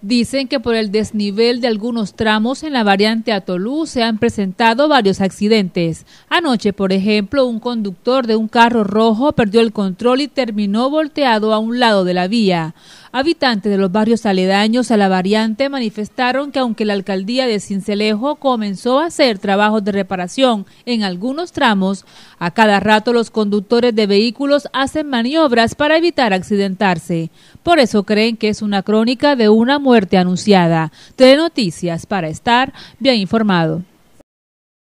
Dicen que por el desnivel de algunos tramos en la variante Atolú se han presentado varios accidentes. Anoche, por ejemplo, un conductor de un carro rojo perdió el control y terminó volteado a un lado de la vía. Habitantes de los barrios aledaños a la variante manifestaron que aunque la alcaldía de Cincelejo comenzó a hacer trabajos de reparación en algunos tramos, a cada rato los conductores de vehículos hacen maniobras para evitar accidentarse. Por eso creen que es una crónica de una muerte anunciada. noticias para estar bien informado.